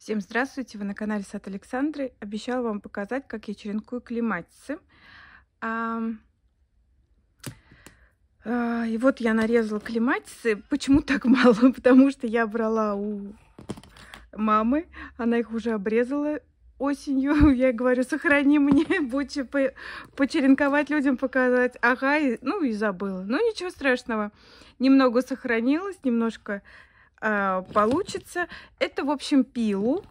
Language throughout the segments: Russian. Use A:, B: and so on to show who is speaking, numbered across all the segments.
A: Всем здравствуйте! Вы на канале Сад Александры. Обещала вам показать, как я черенкую клематисы. А, а, и вот я нарезала клематисы. Почему так мало? Потому что я брала у мамы. Она их уже обрезала осенью. Я говорю, сохрани мне, будь по почеренковать людям, показать. Ага, и, ну и забыла. Ну ничего страшного. Немного сохранилось, немножко а, получится. Это, в общем, пилу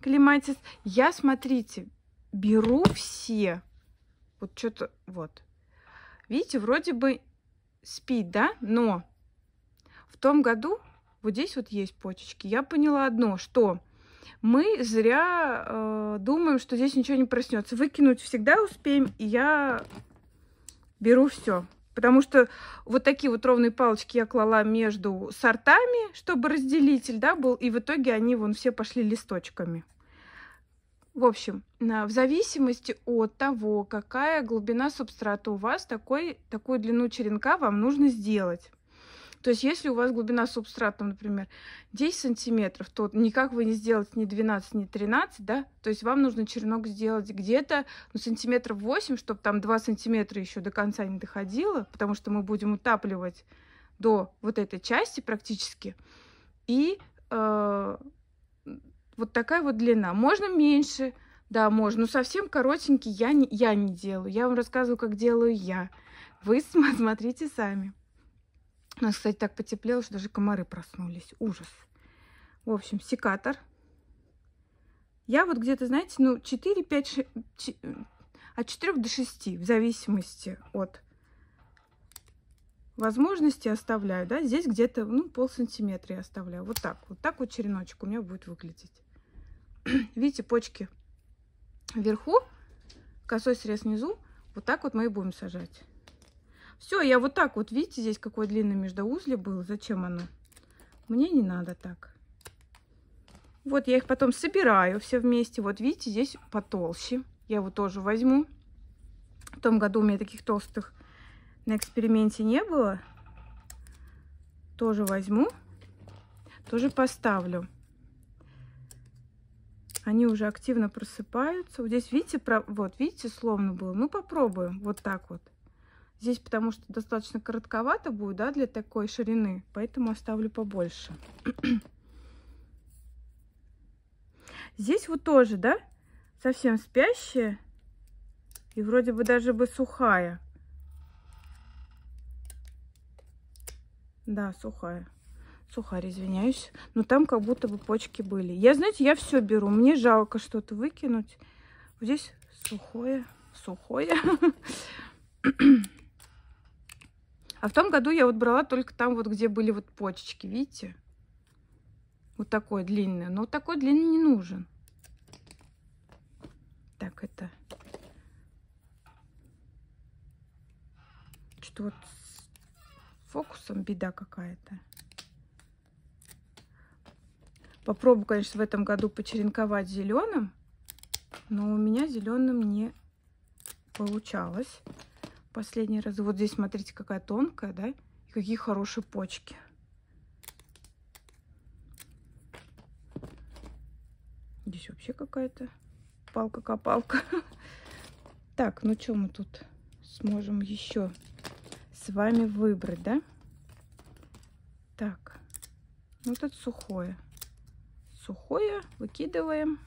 A: клематис. Я, смотрите, беру все. Вот что-то, вот. Видите, вроде бы спит, да? Но в том году вот здесь вот есть почечки. Я поняла одно, что мы зря э, думаем, что здесь ничего не проснется. Выкинуть всегда успеем, и я беру все. Потому что вот такие вот ровные палочки я клала между сортами, чтобы разделитель да, был, и в итоге они вон все пошли листочками. В общем, в зависимости от того, какая глубина субстрата у вас, такой, такую длину черенка вам нужно сделать. То есть если у вас глубина субстрата, например, 10 сантиметров, то никак вы не сделаете ни 12, ни 13, да? То есть вам нужно черенок сделать где-то ну, сантиметров 8, чтобы там 2 сантиметра еще до конца не доходило, потому что мы будем утапливать до вот этой части практически. И э, вот такая вот длина. Можно меньше, да, можно. Но совсем коротенький я не, я не делаю. Я вам рассказываю, как делаю я. Вы смотрите сами. У нас, кстати, так потеплело, что даже комары проснулись. Ужас. В общем, секатор. Я вот где-то, знаете, ну, 4, 5, 6, от 4 до 6, в зависимости от возможности оставляю, да, здесь где-то, ну, пол сантиметра я оставляю. Вот так, вот так вот череночек у меня будет выглядеть. Видите, почки вверху, косой срез внизу, вот так вот мы и будем сажать. Все, я вот так вот, видите, здесь какой длинный междоузле был. Зачем оно? Мне не надо так. Вот я их потом собираю все вместе. Вот видите, здесь потолще. Я его тоже возьму. В том году у меня таких толстых на эксперименте не было. Тоже возьму. Тоже поставлю. Они уже активно просыпаются. Вот здесь, видите, про... вот видите, словно было. Ну, попробуем. Вот так вот. Здесь потому что достаточно коротковато будет, да, для такой ширины, поэтому оставлю побольше. Здесь вот тоже, да, совсем спящая и вроде бы даже бы сухая. Да, сухая. Сухарь, извиняюсь. Но там как будто бы почки были. Я, знаете, я все беру. Мне жалко что-то выкинуть. Здесь сухое, сухое. А в том году я вот брала только там, вот где были вот почечки, видите? Вот такой длинный. Но вот такой длинный не нужен. Так, это... Что-то вот с фокусом беда какая-то. Попробую, конечно, в этом году почеренковать зеленым. Но у меня зеленым не получалось последний раз. Вот здесь, смотрите, какая тонкая, да? И какие хорошие почки. Здесь вообще какая-то палка-копалка. Так, ну что мы тут сможем еще с вами выбрать, да? Так, ну вот это сухое. Сухое выкидываем.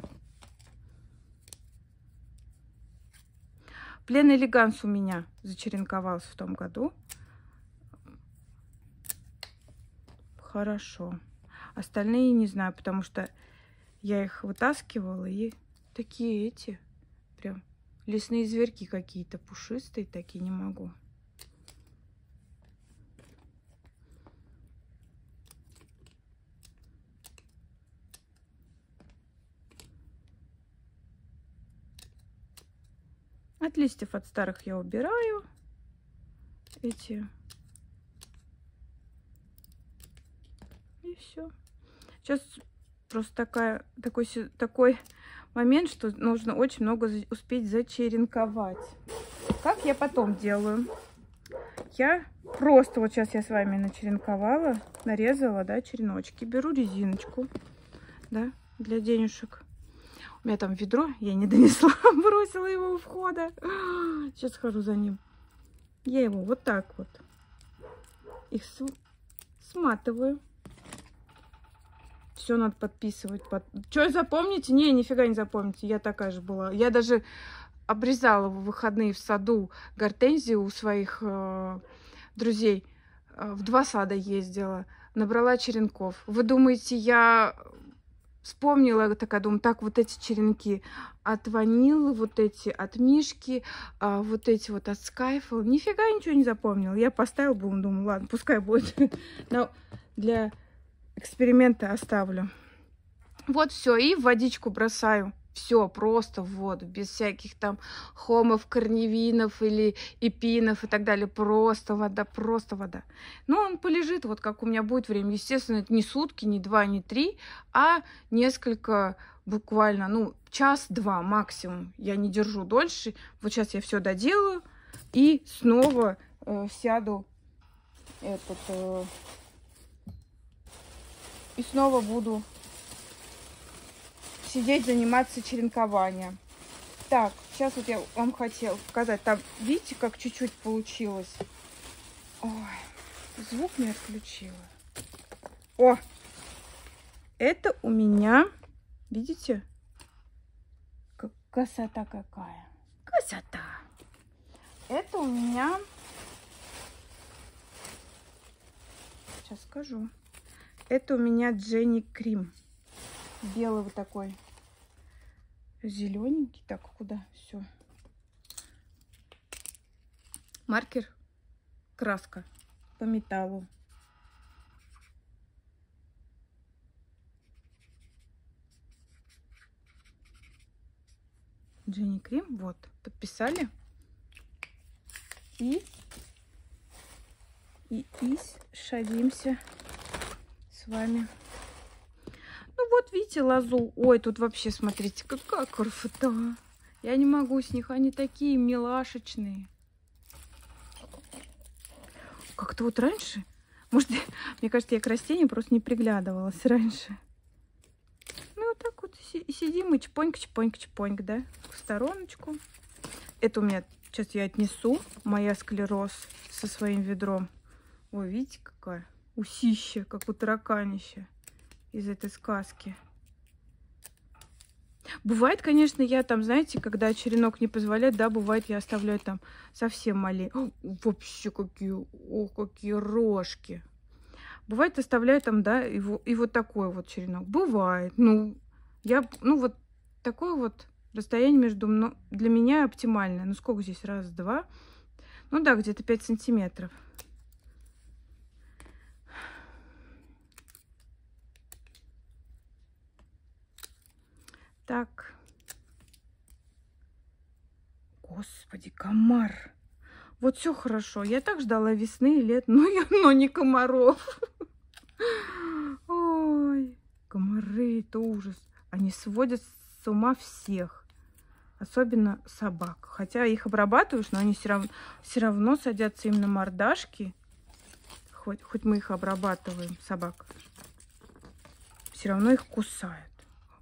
A: Плен элеганс у меня зачеренковался в том году. Хорошо. Остальные не знаю, потому что я их вытаскивала и такие эти прям лесные зверьки какие-то пушистые такие не могу. От листьев, от старых я убираю эти. И все. Сейчас просто такая, такой, такой момент, что нужно очень много успеть зачеренковать. Как я потом делаю? Я просто, вот сейчас я с вами начеренковала, нарезала, да, череночки. Беру резиночку, да, для денежек. У меня там ведро, я не донесла, бросила его у входа. Сейчас схожу за ним. Я его вот так вот их сматываю. Все надо подписывать. Под... Что запомните? Не, нифига не запомните. Я такая же была. Я даже обрезала в выходные в саду гортензию у своих э, друзей. Э, в два сада ездила. Набрала черенков. Вы думаете, я Вспомнила, такая думаю, так, вот эти черенки от ванилы, вот эти от мишки, а, вот эти вот от скайфа. Нифига ничего не запомнила. Я поставила бы, думаю, ладно, пускай будет. Но для эксперимента оставлю. Вот все, и водичку бросаю. Все просто вот, без всяких там хомов, корневинов или эпинов и так далее. Просто вода, просто вода. Но ну, он полежит, вот как у меня будет время. Естественно, это не сутки, не два, не три, а несколько буквально, ну, час-два максимум. Я не держу дольше. Вот сейчас я все доделаю и снова э, сяду этот... Э, и снова буду сидеть, заниматься черенкованием. Так, сейчас вот я вам хотела показать. Там, видите, как чуть-чуть получилось? Ой, звук не отключила. О! Это у меня, видите, красота какая. Красота! Это у меня... Сейчас скажу. Это у меня Дженни Крим белый вот такой зелененький. Так, куда? Все. Маркер, краска по металлу. Дженни Крим, вот, подписали. И, и, и садимся с вами вот видите лозу. Ой, тут вообще, смотрите, какая красота. Я не могу с них, они такие милашечные. Как-то вот раньше, может, мне кажется, я к растениям просто не приглядывалась раньше. Ну, вот так вот и сидим, и чпоньк-чпоньк-чпоньк, да, в стороночку. Это у меня, сейчас я отнесу, моя склероз со своим ведром. Ой, видите, какая усища, как у тараканища из этой сказки. Бывает, конечно, я там, знаете, когда черенок не позволяет, да, бывает, я оставляю там совсем маленькие. Вообще, какие, о, какие рожки. Бывает, оставляю там, да, и, и вот такой вот черенок. Бывает. Ну, я, ну, вот такое вот расстояние между мной, для меня оптимальное. Ну, сколько здесь? Раз, два. Ну, да, где-то 5 сантиметров. Так. Господи, комар. Вот все хорошо. Я так ждала весны и лет, но, я, но не комаров. Ой, комары, это ужас. Они сводят с ума всех. Особенно собак. Хотя их обрабатываешь, но они все равно, все равно садятся им на мордашки. Хоть, хоть мы их обрабатываем, собак. Все равно их кусают.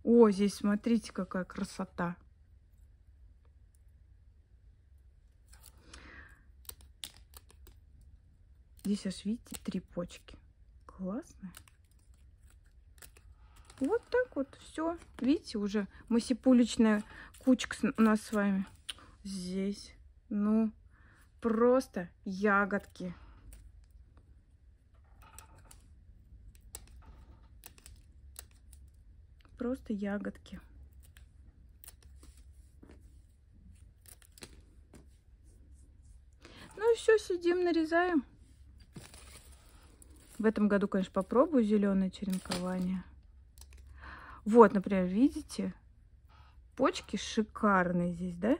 A: О, здесь смотрите, какая красота. Здесь аж, видите, три почки. Классно. Вот так вот все. Видите, уже массипулечная кучка у нас с вами. Здесь, ну, просто ягодки. просто ягодки. Ну и все, сидим, нарезаем. В этом году, конечно, попробую зеленое черенкование. Вот, например, видите, почки шикарные здесь, да?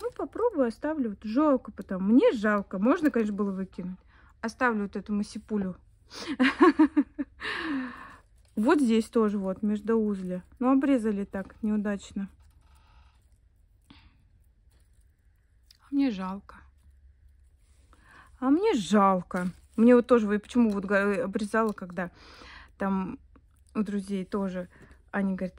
A: Ну, попробую, оставлю. Вот жалко потом. Мне жалко. Можно, конечно, было выкинуть. Оставлю вот эту массипулю. Вот здесь тоже, вот, между узле. Но ну, обрезали так, неудачно. А мне жалко. А мне жалко. Мне вот тоже, почему вот обрезала, когда там у друзей тоже, они говорят,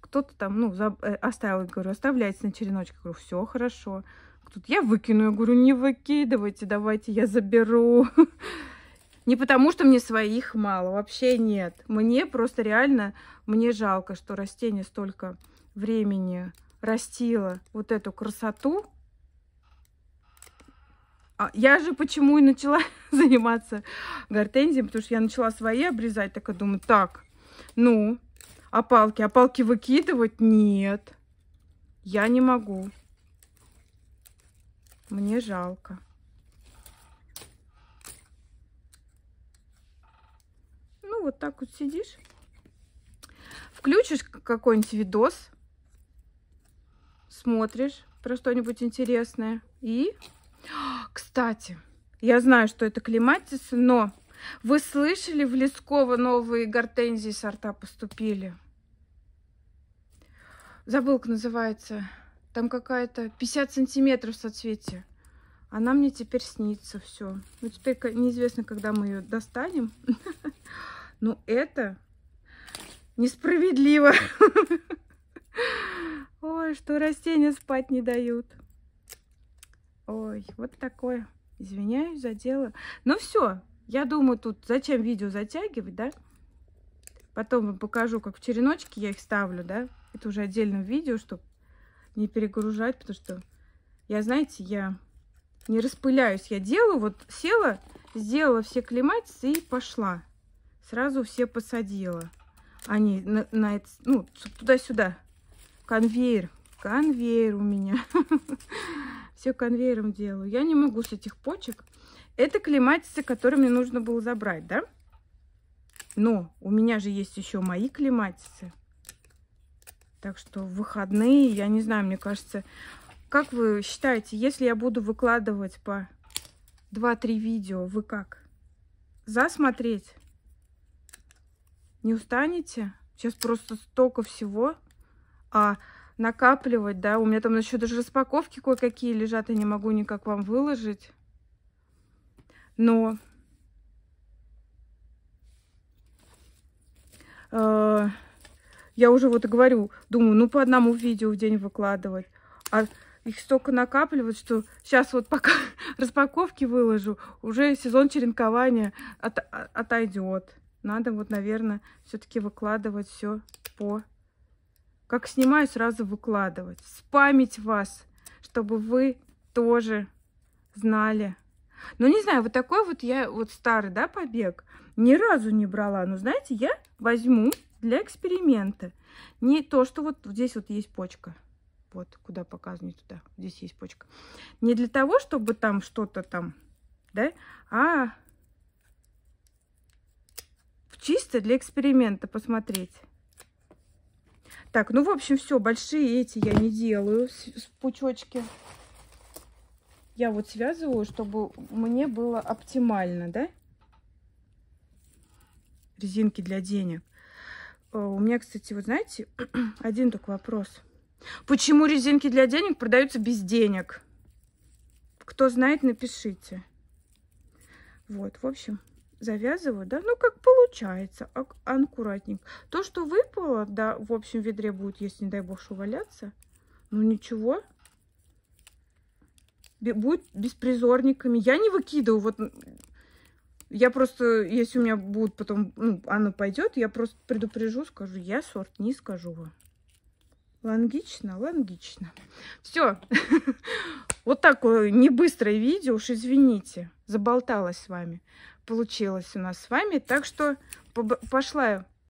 A: кто-то там, ну, за... Э, оставил, говорю, оставляйте на череночке. говорю, все хорошо. кто-то я выкину, я говорю, не выкидывайте, давайте я заберу. Не потому, что мне своих мало, вообще нет. Мне просто реально, мне жалко, что растение столько времени растило вот эту красоту. А я же почему и начала заниматься гортензией, потому что я начала свои обрезать, так и думаю, так, ну, а палки? А палки выкидывать? Нет, я не могу. Мне жалко. вот так вот сидишь, включишь какой-нибудь видос, смотришь про что-нибудь интересное. И, кстати, я знаю, что это клематис, но вы слышали, в Лесково новые гортензии сорта поступили? Забыл, как называется. Там какая-то 50 сантиметров соцветия. Она мне теперь снится все. Ну, теперь неизвестно, когда мы ее достанем. Ну, это несправедливо. Ой, что растения спать не дают. Ой, вот такое. Извиняюсь за дело. Ну все, я думаю, тут зачем видео затягивать, да? Потом вам покажу, как в череночки я их ставлю, да? Это уже отдельное видео, чтобы не перегружать, потому что я, знаете, я не распыляюсь. Я делаю, вот села, сделала все клематисы и пошла сразу все посадила. Они на, на ну, туда-сюда. Конвейер. Конвейер у меня. Все конвейером делаю. Я не могу с этих почек. Это клематисы, которые мне нужно было забрать, да? Но у меня же есть еще мои клематисы. Так что в выходные, я не знаю, мне кажется... Как вы считаете, если я буду выкладывать по 2-3 видео, вы как? Засмотреть? Не устанете? Сейчас просто столько всего. А накапливать, да, у меня там еще даже распаковки кое-какие лежат, я не могу никак вам выложить. Но э, я уже вот и говорю, думаю, ну по одному видео в день выкладывать. А их столько накапливать, что сейчас вот пока распаковки выложу, уже сезон черенкования от, отойдет. Надо вот, наверное, все-таки выкладывать все по... Как снимаю, сразу выкладывать. Спамить вас, чтобы вы тоже знали. Ну, не знаю, вот такой вот я, вот старый, да, побег, ни разу не брала. Но, знаете, я возьму для эксперимента. Не то, что вот здесь вот есть почка. Вот, куда показываю, туда. Здесь есть почка. Не для того, чтобы там что-то там, да, а Чисто для эксперимента посмотреть. Так, ну, в общем, все, большие эти я не делаю, с, с пучочки. Я вот связываю, чтобы мне было оптимально, да? Резинки для денег. Э, у меня, кстати, вот знаете, один только вопрос. Почему резинки для денег продаются без денег? Кто знает, напишите. Вот, в общем, завязываю, да, ну как получается, а, аккуратненько. То, что выпало, да, в общем ведре будет, если не дай бог, что валяться, ну ничего, будет беспризорниками. Я не выкидываю, вот я просто, если у меня будет потом, ну, она пойдет, я просто предупрежу, скажу, я сорт не скажу вам. Логично, логично. Все. Вот такое небыстрое видео, уж извините, заболталась с вами получилось у нас с вами. Так что пошла